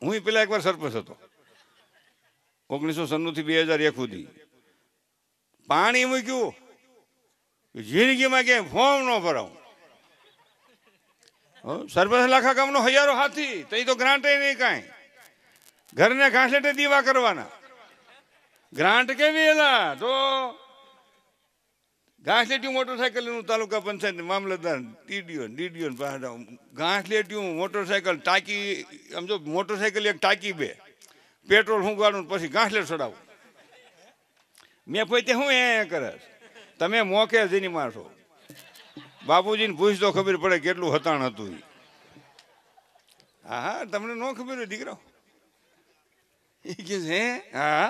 હું પેલા એકવાર સરપંચ હતો ઓગણીસો થી બે હજાર એક સુધી પાણી મૂક્યું જિંદગીમાં ક્યાંય ફોર્મ ન ભરાવું સરપંચ લાખા ગામનો હજારો હાથી તો એ તો ગ્રાન્ટ નહીં કાંઈ ઘરને ઘાસલેટે દીવા કરવાના ગ્રાન્ટ કેવી હેલા તો ઘાસલેટિયું મોટરસાયકલનું તાલુકા પંચાયત મામલતદાર ટીડીઓ ડીડીઓ ઘાસલેટિયું મોટરસાયકલ ટાંકી આમ જો મોટરસાયકલ એક ટાંકી બે પેટ્રોલ શું હુંગાડું પછી ઘાસલેટ ચડાવું મેં પછી તે હું એ કરે તમે મોકે જઈને મારશો બાપુજીને પૂછતો ખબર પડે કેટલું હતાણ હતું હા હા તમને ન ખબર હોય દીકરો એ કે હે હા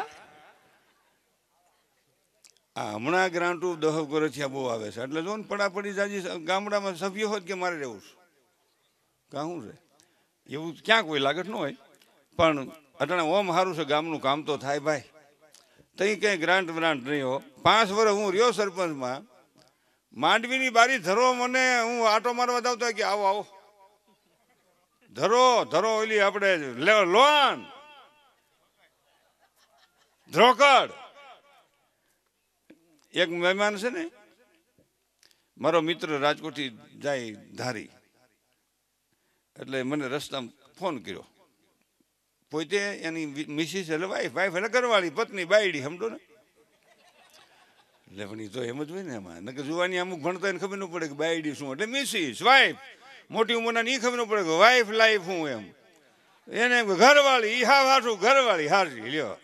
આ હમણાં ગ્રાન્ટ ઓફ દહ ગોરથિયા બહુ આવે છે એટલે જો ને પડાપડી જાજી ગામડામાં સભ્ય હોત કે મારે રહેવું છે કાં શું રહે એવું ક્યાં કોઈ લાગત ન હોય પણ અટાણે ઓમ સારું છે ગામનું કામ તો થાય ભાઈ તઈ કંઈ ગ્રાન્ટ વ્રાન્ટ નહીં હો પાંચ વર્ષ હું રહ્યો સરપંચમાં માંડવીની બારી ધરો મને હું આટો મારવા જાવ તો કે આવો આવો ધરો ધરો ઓલી આપણે લોન ધ્રોકડ એક મહેમાન છે ને મારો મિત્ર રાજકોટથી જાય ધારી એટલે મને રસ્તામાં ફોન કર્યો પોતે એની મિસિસ એટલે વાઈફ વાઈફ એટલે ઘરવાળી પત્ની બાયડી સમજો ને એટલે પણ એ તો એમ જ હોય ને એમાં નકર જોવાની અમુક ભણતા એને ખબર ન પડે કે બાયડી શું એટલે મિસિસ વાઈફ મોટી ઉંમરના એ ખબર ન પડે કે વાઈફ લાઈફ હું એમ એને ઘરવાળી હા હાસું ઘરવાળી હાજી લ્યો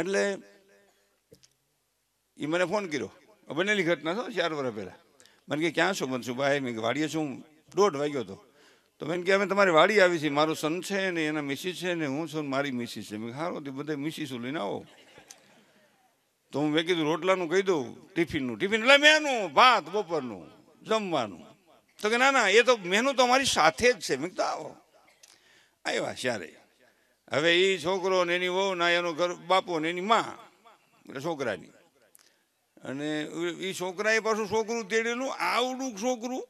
એટલે એ મને ફોન કર્યો બનેલી ઘટના છો ચાર વર્ષ પહેલાં મને કે ક્યાં છો ભાઈ મેં વાડીએ છું દોઢ વાગ્યો હતો તો મેં કે અમે તમારી વાડી આવી છીએ મારો સન છે ને એના મિસિસ છે ને હું છું મારી મિસિસ છે મેં સારો તે બધા મિસિસો લઈને આવો તો હું મેં કીધું રોટલાનું કહી દઉં ટિફિનનું ટિફિન એટલે મેનું ભાત બપોરનું જમવાનું તો કે ના ના એ તો મેનુ તો અમારી સાથે જ છે મેં કીધું આવો આવ્યા ત્યારે હવે એ છોકરો ને એની વહુ ના એનો ઘર બાપો ને એની મા એટલે છોકરાની અને એ છોકરાએ પાછું છોકરું તેડેલું આવડું છોકરું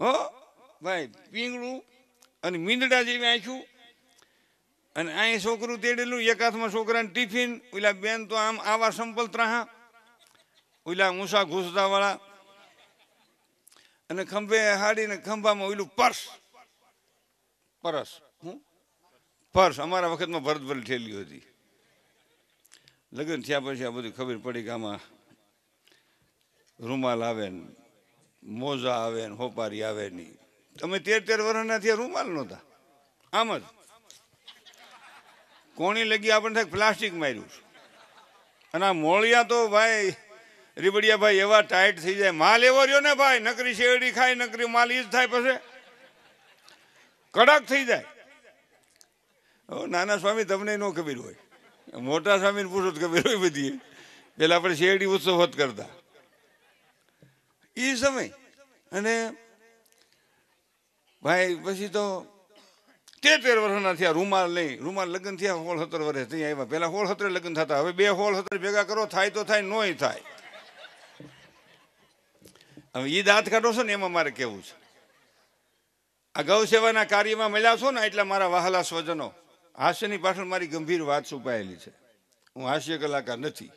હો ભાઈ પીંગડું અને મીંદડા જેવી આંખ્યું અને અહીં છોકરું તેડેલું એક હાથમાં છોકરાને ટિફિન ઓલા બેન તો આમ આવા સંપલ ત્રાહા ઓલા ઊંસા ઘૂસતાવાળા અને ખંભે હાડીને ખંભામાં ઓલું પર્સ પરસ હું પર્સ અમારા વખતમાં ભરતભર ઠેલી હતી લગ્ન થયા પછી આ બધું ખબર પડી કે આમાં રૂમાલ આવે ને મોજા આવે ને હોપારી આવે નહીં તમે તેર તેર વર્ષના થયા રૂમાલ નહોતા આમ જ કોણી લગી આપણને પ્લાસ્ટિક માર્યું અને આ મોળિયા તો ભાઈ રીબડિયા ભાઈ એવા ટાઈટ થઈ જાય માલ એવો રહ્યો ને ભાઈ નકરી શેરડી ખાય નકરી માલ ઈજ થાય પછી કડક થઈ જાય નાના સ્વામી તમને ન ખબર હોય મોટા સ્વામીને પૂછો ખબર હોય બધી પેલા આપણે શેરડી ઉત્સવ હોત કરતા એ સમય અને ભાઈ પછી તો તેર વર્ષના થયા રૂમાલ નહીં રૂમાલ લગ્ન થયા હોળ સત્તર વર્ષ થઈ આવ્યા પહેલાં હોળ સત્તરે લગ્ન થતા હવે બે હોળ સત્તર ભેગા કરો થાય તો થાય નોય થાય હવે એ દાંત કાઢો છો ને એમાં મારે કહેવું છે આ ગૌ સેવાના કાર્યમાં મળ્યા છો ને એટલા મારા વહાલા સ્વજનો હાસ્યની પાછળ મારી ગંભીર વાત છુપાયેલી છે હું હાસ્ય કલાકાર નથી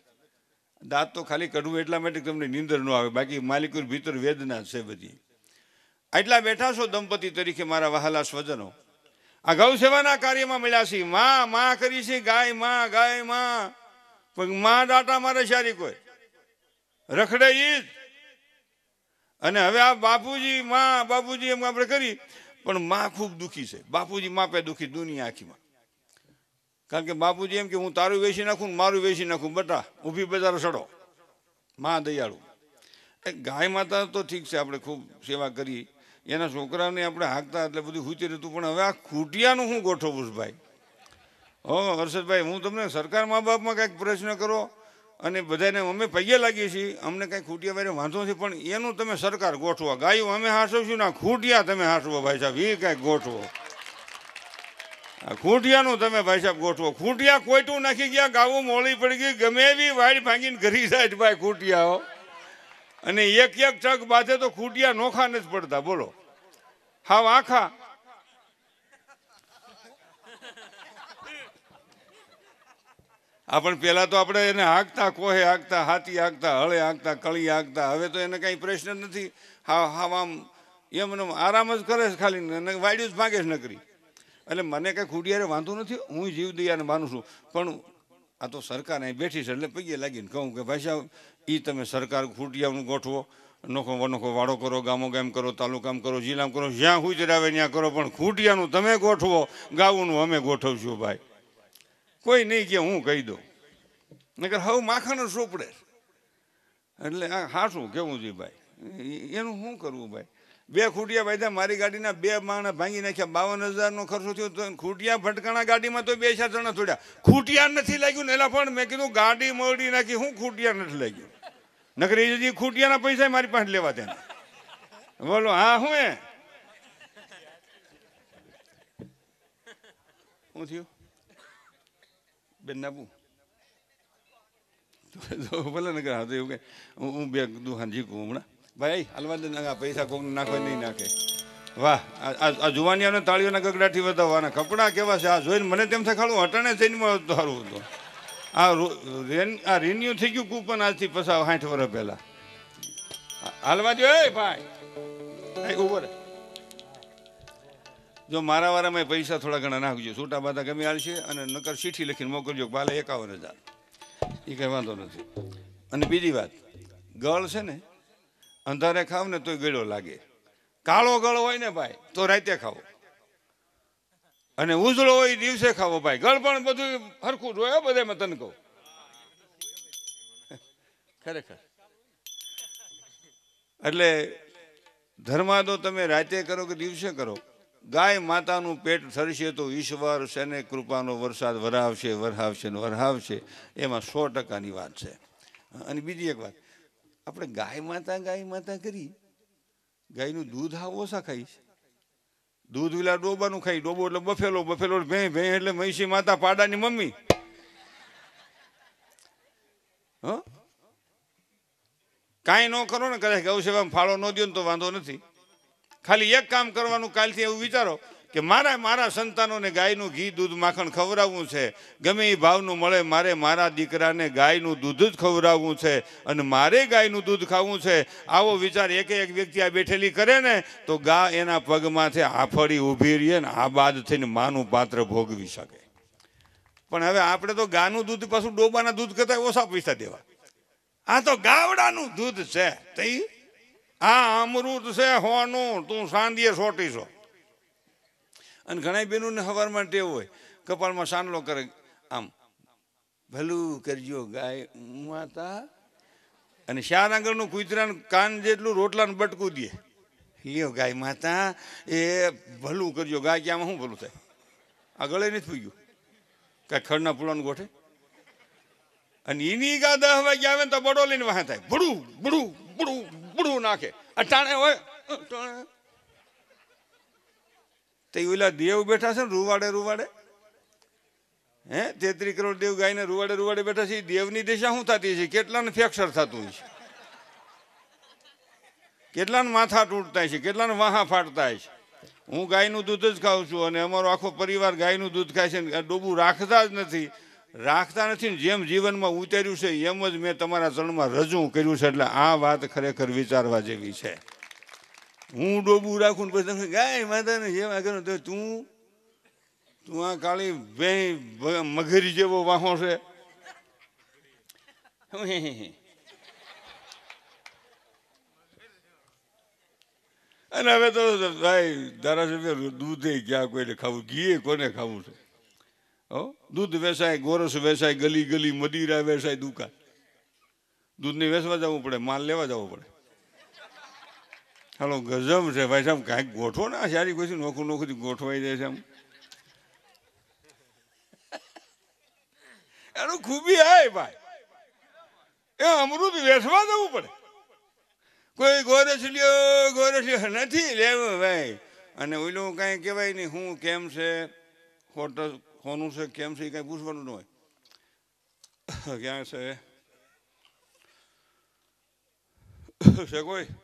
દાંત તો ખાલી કઢવું એટલા માટે તમને નીંદર ન આવે બાકી માલિકુર ભીતર વેદના છે બધી આટલા બેઠા છો દંપતી તરીકે મારા વહાલા સ્વજનો આ ગૌ સેવાના કાર્યમાં મળ્યા છે માં માં કરી છે ગાય માં ગાય માં પણ માં દાટા મારે સારી કોઈ રખડે ઈ અને હવે આ બાપુજી માં બાપુજી એમ આપણે કરી પણ માં ખૂબ દુઃખી છે બાપુજી માપે દુઃખી દુનિયા આખીમાં કારણ કે બાપુજી એમ કે હું તારું વેચી નાખું મારું વેચી નાખું બટા ઊભી બજાર સડો મા દયાળુ એ ગાય માતા તો ઠીક છે આપણે ખૂબ સેવા કરી એના છોકરાને આપણે હાકતા એટલે બધું હૂતી રહેતું પણ હવે આ ખૂટિયાનું હું ગોઠવું ભાઈ હો હર્ષદભાઈ હું તમને સરકાર મા બાપમાં કાંઈક પ્રશ્ન કરો અને બધાને અમે પૈયે લાગીએ છીએ અમને કાંઈ ખૂટિયા વારે વાંધો નથી પણ એનું તમે સરકાર ગોઠવો ગાયું અમે હાંસવશું ના ખૂટિયા તમે હાંસવો ભાઈ સાહેબ એ કાંઈક ગોઠવો ખૂંટિયાનું તમે ભાઈ સાહેબ ગોઠવો ખૂંટિયા કોઈટું નાખી ગયા ગાવું મોળી પડી ગઈ ગમે એવી વાડ ભાંગીને ઘરી જાય ભાઈ ખૂંટિયાઓ અને એક એક ચક બાધે તો ખૂંટિયા નોખા જ પડતા બોલો હાવ આખા આપણ પહેલાં તો આપણે એને હાંકતા કોહે હાંકતા હાથી હાંકતા હળે હાંકતા કળી હાંકતા હવે તો એને કાંઈ પ્રશ્ન નથી હા હાવ આમ એમ આરામ જ કરે છે ખાલી વાડ્યું જ ભાંગે છે નકરી એટલે મને કંઈ ખૂટિયારે વાંધો નથી હું જીવ જીવદયાને માનું છું પણ આ તો સરકાર અહીં બેઠી છે એટલે પૈયે લાગીને કહું કે ભાઈ સાહેબ એ તમે સરકાર ખૂટિયાનું ગોઠવો નોખો વનોખો વાળો કરો ગામો ગામ કરો તાલુકામ કરો જિલ્લામ કરો જ્યાં હું આવે ત્યાં કરો પણ ખૂટિયાનું તમે ગોઠવો ગાવુંનું અમે ગોઠવશું ભાઈ કોઈ નહીં કે હું કહી દઉં નકર હવે માખણ સોપડે એટલે આ શું કેવું જોઈએ ભાઈ એનું શું કરવું ભાઈ બે ખૂટિયા વાયદા મારી ગાડીના બે માણસ ભાંગી નાખ્યા બાવન હજારનો ખર્ચો થયો તો ખૂટિયા ભટકાણા ગાડીમાં તો બે ચાર જણા થોડ્યા ખૂટિયા નથી લાગ્યું ને એલા પણ મેં કીધું ગાડી મોડી નાખી હું ખૂટિયા નથી લાગ્યું નકર એ ખૂટિયાના પૈસા મારી પાસે લેવા તેના બોલો હા હું એ શું થયું બેન નાબુ ભલે નકર હા તો એવું કે હું બે દુહાન જીકું હમણાં ભાઈ અલવાદ નાખા પૈસા કોકને નાખવા નહીં નાખે વાહ આ જુવાનિયાને તાળીઓના ગગડાથી વધાવવાના કપડાં કેવા છે આ જોઈને મને તેમ થાય અટાણે થઈને મળતું સારું હતું આ રેન આ રિન્યુ થઈ ગયું કૂપન આજથી પસાવ સાઠ વર્ષ પહેલા હાલવા દો એ ભાઈ ઉભો જો મારા વારામાં પૈસા થોડા ઘણા નાખજો છોટા બાધા ગમે આવશે અને નકર ચીઠી લખીને મોકલજો બાલે એકાવન હજાર એ કંઈ વાંધો નથી અને બીજી વાત ગળ છે ને અંધારે ખાવ ને તો ગળો લાગે કાળો ગળો હોય ને ભાઈ તો રાતે ખાવો અને ઉજળો હોય દિવસે ખાવો ભાઈ ગળ પણ બધું હરખું જોયો બધે મેં તને કહું ખરેખર એટલે ધર્માદો તમે રાતે કરો કે દિવસે કરો ગાય માતાનું પેટ ઠરશે તો ઈશ્વર શેને કૃપાનો વરસાદ વરાવશે વરહાવશે ને વરહાવશે એમાં સો ટકાની વાત છે અને બીજી એક વાત આપણે ગાય માતા ગાય માતા કરી ગાયનું દૂધ આ ઓછા ખાઈશ દૂધ વિલા ડોબાનું ખાઈ ડોબો એટલે બફેલો બફેલો ભે ભે એટલે મહિષી માતા પાડાની મમ્મી હ કાંઈ ન કરો ને કદાચ ગૌસેવામાં ફાળો ન દો ને તો વાંધો નથી ખાલી એક કામ કરવાનું કાલથી એવું વિચારો કે મારા મારા સંતાનોને ગાયનું ઘી દૂધ માખણ ખવડાવવું છે ગમે એ ભાવનું મળે મારે મારા દીકરાને ગાયનું દૂધ જ ખવડાવવું છે અને મારે ગાયનું દૂધ ખાવું છે આવો વિચાર એક એક વ્યક્તિ આ બેઠેલી કરે ને તો ગા એના પગમાંથી આફળી ઊભી રહીએ ને આ બાદ થઈને માનું પાત્ર ભોગવી શકે પણ હવે આપણે તો ગાનું દૂધ પાછું ડોબાના દૂધ કરતાં ઓછા પૈસા દેવા આ તો ગાવડાનું દૂધ છે તઈ આ અમૃત છે હોનું તું સાંદીએ સોટીશો અને ઘણા બહેનોને હવારમાં માટે હોય કપાળમાં સાંડલો કરે આમ ભલું કરજો ગાય માતા અને શાર આગળનું કૂતરાનું કાન જેટલું રોટલાનું બટકું દે લ્યો ગાય માતા એ ભલું કરજો ગાય કે આમાં શું ભલું થાય આગળ ગળે નથી પૂગ્યું કાંઈ ખડના ફૂલાનું ગોઠે અને એની ગાદા હવે ક્યાં આવે ને તો બડો લઈને વાહ થાય ભડું બડું બડું બડું નાખે અટાણે હોય અટાણે તો ઓલા દેવ બેઠા છે ને રૂવાડે રૂવાડે હે તેત્રી કરોડ દેવ ગાયને રૂવાડે રૂવાડે બેઠા છે દેવની દિશા શું થતી છે કેટલાને ફેક્સર થતું હોય છે કેટલાને માથા તૂટતા છે કેટલાને વાહા ફાટતા છે હું ગાયનું દૂધ જ ખાઉં છું અને અમારો આખો પરિવાર ગાયનું દૂધ ખાય છે ને ડોબું રાખતા જ નથી રાખતા નથી ને જેમ જીવનમાં ઉતાર્યું છે એમ જ મેં તમારા ચરણમાં રજૂ કર્યું છે એટલે આ વાત ખરેખર વિચારવા જેવી છે હું ડોબું રાખું ને પછી તમે ગાય માતાને જેવા કરું તો તું તું આ કાળી બે મગરી જેવો વાહો છે અને હવે તો ભાઈ ધારાસભ્ય દૂધે ક્યાં કોઈને ખાવું ઘીએ કોને ખાવું છે હો દૂધ વેસાય ગોરસ વેસાય ગલી ગલી મદીરા વેસાય દુકાન દૂધને વેચવા જવું પડે માલ લેવા જવું પડે હાલો ગજબ છે ભાઈ સાહેબ કાંઈક ગોઠવો ના સારી કોઈ નોખું નોખું ગોઠવાઈ જાય છે આમ એનું ખૂબી આય ભાઈ એ અમૃત વેસવા જવું પડે કોઈ ગોરસ લ્યો ગોરસ લ્યો નથી લેવો ભાઈ અને ઓલું કાંઈ કહેવાય નહીં હું કેમ છે ખોટ હોનું છે કેમ છે કાંઈ પૂછવાનું ન હોય ક્યાં છે કોઈ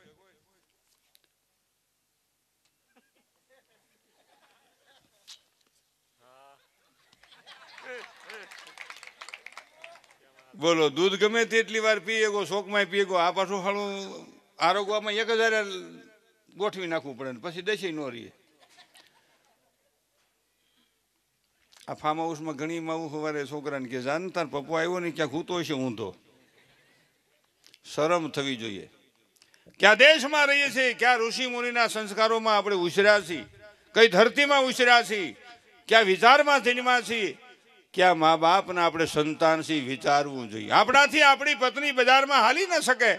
બોલો દૂધ ગમે તેટલી વાર પીએ ગો શોકમાં પીએ ગો આ પાછું હળું આરોગવામાં એક હજાર ગોઠવી નાખવું પડે પછી દેશી નો રહીએ આ ફાર્મ હાઉસમાં ઘણી માવું સવારે છોકરાને કે જાન તાર પપ્પો આવ્યો ને ક્યાંક હૂતો છે ઊંધો શરમ થવી જોઈએ ક્યાં દેશમાં રહીએ છીએ ક્યાં ઋષિ મુનિના સંસ્કારોમાં આપણે ઉછર્યા છીએ કઈ ધરતીમાં ઉછર્યા છીએ ક્યાં વિચારમાં ધીનમાં છીએ કે આ મા બાપને આપણે સંતાનથી વિચારવું જોઈએ આપણાથી આપણી પત્ની બજારમાં હાલી ન શકે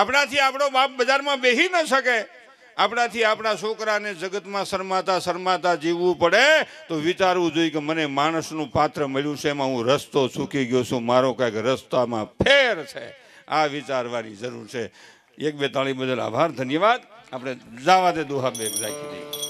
આપણાથી આપણો બાપ બજારમાં બેહી ન શકે આપણાથી આપણા છોકરાને જગતમાં શરમાતા શરમાતા જીવવું પડે તો વિચારવું જોઈએ કે મને માણસનું પાત્ર મળ્યું છે એમાં હું રસ્તો સૂકી ગયો છું મારો કાંઈક રસ્તામાં ફેર છે આ વિચારવાની જરૂર છે એક બે તાળી બદલ આભાર ધન્યવાદ આપણે જાવા દે દુહા બેગ રાખી દઈએ